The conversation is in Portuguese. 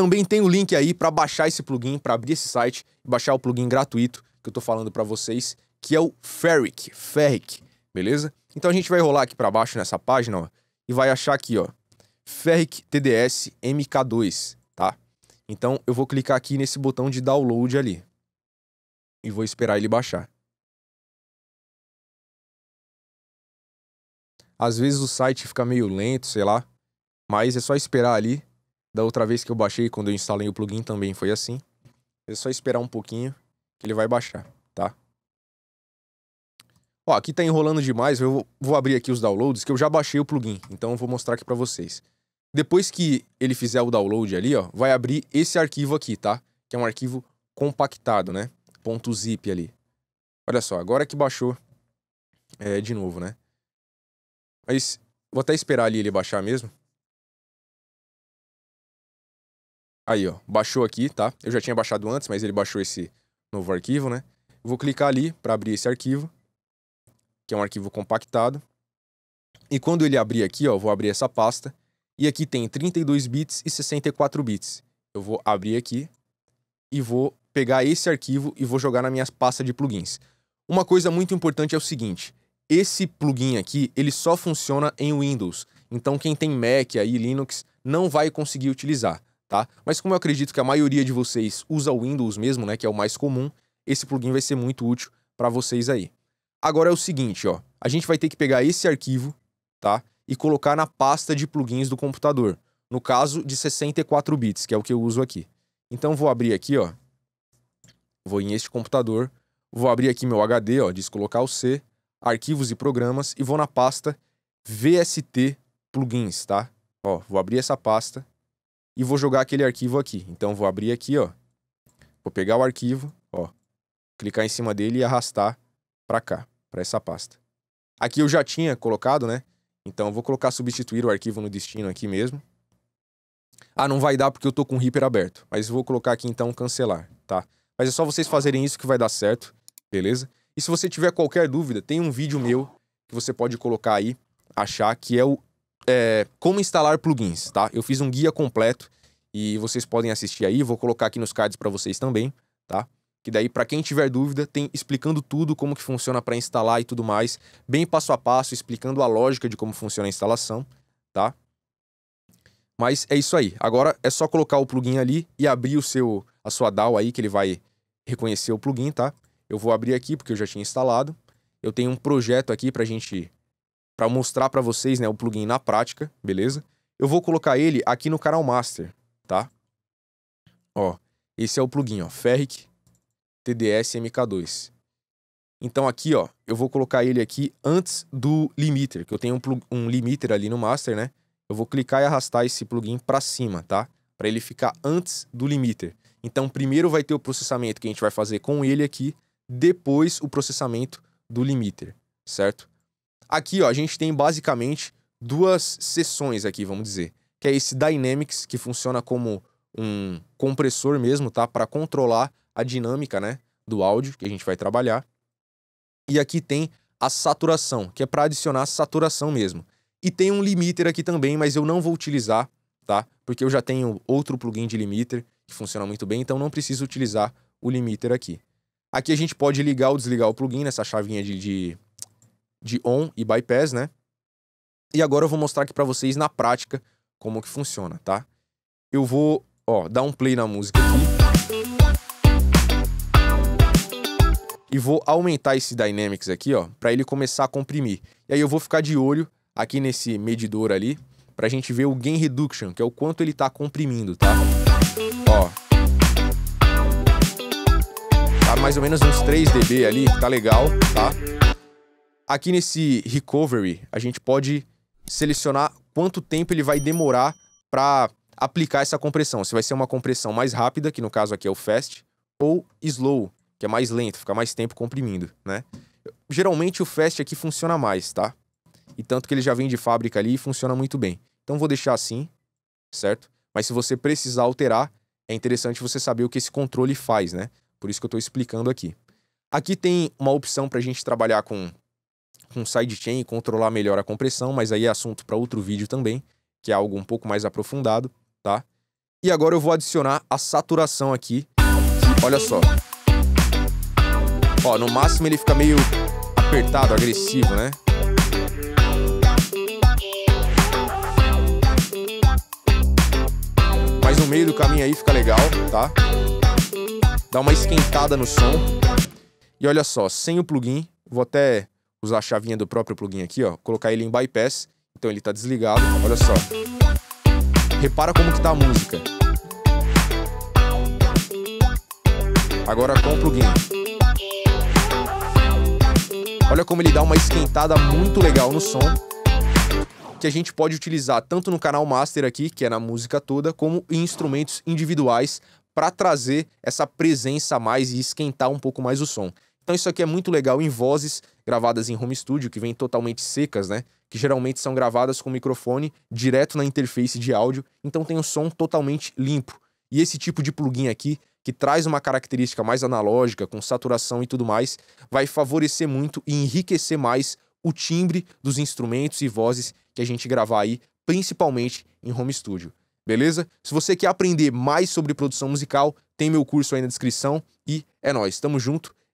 Também tem o link aí para baixar esse plugin, para abrir esse site e baixar o plugin gratuito que eu estou falando para vocês, que é o Ferric, Ferric, beleza? Então a gente vai rolar aqui para baixo nessa página, ó, e vai achar aqui, ó, Ferric TDS MK2, tá? Então eu vou clicar aqui nesse botão de download ali e vou esperar ele baixar. Às vezes o site fica meio lento, sei lá, mas é só esperar ali da outra vez que eu baixei, quando eu instalei o plugin também foi assim. É só esperar um pouquinho que ele vai baixar, tá? Ó, aqui tá enrolando demais, eu vou abrir aqui os downloads, que eu já baixei o plugin, então eu vou mostrar aqui para vocês. Depois que ele fizer o download ali, ó, vai abrir esse arquivo aqui, tá? Que é um arquivo compactado, né? Ponto .zip ali. Olha só, agora que baixou é, de novo, né? Mas vou até esperar ali ele baixar mesmo. Aí, ó, baixou aqui, tá? Eu já tinha baixado antes, mas ele baixou esse novo arquivo, né? Vou clicar ali para abrir esse arquivo, que é um arquivo compactado. E quando ele abrir aqui, ó, vou abrir essa pasta. E aqui tem 32 bits e 64 bits. Eu vou abrir aqui e vou pegar esse arquivo e vou jogar na minha pasta de plugins. Uma coisa muito importante é o seguinte, esse plugin aqui, ele só funciona em Windows. Então quem tem Mac aí, Linux, não vai conseguir utilizar tá? Mas como eu acredito que a maioria de vocês usa o Windows mesmo, né, que é o mais comum, esse plugin vai ser muito útil para vocês aí. Agora é o seguinte, ó, a gente vai ter que pegar esse arquivo, tá? E colocar na pasta de plugins do computador, no caso de 64 bits, que é o que eu uso aqui. Então vou abrir aqui, ó, vou em este computador, vou abrir aqui meu HD, ó, descolocar o C, arquivos e programas e vou na pasta VST plugins, tá? Ó, vou abrir essa pasta e vou jogar aquele arquivo aqui. Então vou abrir aqui, ó. Vou pegar o arquivo, ó. Clicar em cima dele e arrastar para cá, para essa pasta. Aqui eu já tinha colocado, né? Então vou colocar substituir o arquivo no destino aqui mesmo. Ah, não vai dar porque eu tô com o Reaper aberto. Mas vou colocar aqui então cancelar, tá? Mas é só vocês fazerem isso que vai dar certo, beleza? E se você tiver qualquer dúvida, tem um vídeo meu que você pode colocar aí, achar que é o é, como instalar plugins, tá? Eu fiz um guia completo e vocês podem assistir aí. Vou colocar aqui nos cards para vocês também, tá? Que daí, para quem tiver dúvida, tem explicando tudo, como que funciona para instalar e tudo mais, bem passo a passo, explicando a lógica de como funciona a instalação, tá? Mas é isso aí. Agora é só colocar o plugin ali e abrir o seu, a sua DAW aí, que ele vai reconhecer o plugin, tá? Eu vou abrir aqui porque eu já tinha instalado. Eu tenho um projeto aqui para a gente para mostrar para vocês né, o plugin na prática, beleza? Eu vou colocar ele aqui no canal master, tá? Ó, esse é o plugin, ó, Ferric TDS MK2. Então aqui, ó, eu vou colocar ele aqui antes do limiter, que eu tenho um, um limiter ali no master, né? Eu vou clicar e arrastar esse plugin para cima, tá? Para ele ficar antes do limiter. Então primeiro vai ter o processamento que a gente vai fazer com ele aqui, depois o processamento do limiter, certo? Aqui, ó, a gente tem basicamente duas seções aqui, vamos dizer, que é esse Dynamics, que funciona como um compressor mesmo, tá? Para controlar a dinâmica, né, do áudio que a gente vai trabalhar. E aqui tem a saturação, que é para adicionar saturação mesmo. E tem um limiter aqui também, mas eu não vou utilizar, tá? Porque eu já tenho outro plugin de limiter que funciona muito bem, então não preciso utilizar o limiter aqui. Aqui a gente pode ligar ou desligar o plugin nessa chavinha de, de de on e bypass, né? E agora eu vou mostrar aqui para vocês na prática como que funciona, tá? Eu vou, ó, dar um play na música aqui. E vou aumentar esse dynamics aqui, ó, para ele começar a comprimir. E aí eu vou ficar de olho aqui nesse medidor ali, pra gente ver o gain reduction, que é o quanto ele tá comprimindo, tá? Ó. Tá mais ou menos uns 3 dB ali, tá legal, tá? Aqui nesse recovery, a gente pode selecionar quanto tempo ele vai demorar para aplicar essa compressão. Se vai ser uma compressão mais rápida, que no caso aqui é o fast, ou slow, que é mais lento, fica mais tempo comprimindo, né? Geralmente o fast aqui funciona mais, tá? E tanto que ele já vem de fábrica ali e funciona muito bem. Então vou deixar assim, certo? Mas se você precisar alterar, é interessante você saber o que esse controle faz, né? Por isso que eu estou explicando aqui. Aqui tem uma opção para a gente trabalhar com com sidechain e controlar melhor a compressão, mas aí é assunto para outro vídeo também, que é algo um pouco mais aprofundado, tá? E agora eu vou adicionar a saturação aqui. Olha só. Ó, no máximo ele fica meio apertado, agressivo, né? Mas no meio do caminho aí fica legal, tá? Dá uma esquentada no som. E olha só, sem o plugin, vou até usar a chavinha do próprio plugin aqui, ó, colocar ele em bypass, então ele está desligado, olha só. Repara como que tá a música. Agora com o plugin. Olha como ele dá uma esquentada muito legal no som, que a gente pode utilizar tanto no canal master aqui, que é na música toda, como em instrumentos individuais para trazer essa presença a mais e esquentar um pouco mais o som. Então isso aqui é muito legal em vozes gravadas em home studio, que vêm totalmente secas, né? Que geralmente são gravadas com microfone direto na interface de áudio, então tem um som totalmente limpo. E esse tipo de plugin aqui, que traz uma característica mais analógica, com saturação e tudo mais, vai favorecer muito e enriquecer mais o timbre dos instrumentos e vozes que a gente gravar aí, principalmente em home studio. Beleza? Se você quer aprender mais sobre produção musical, tem meu curso aí na descrição e é nós, tamo junto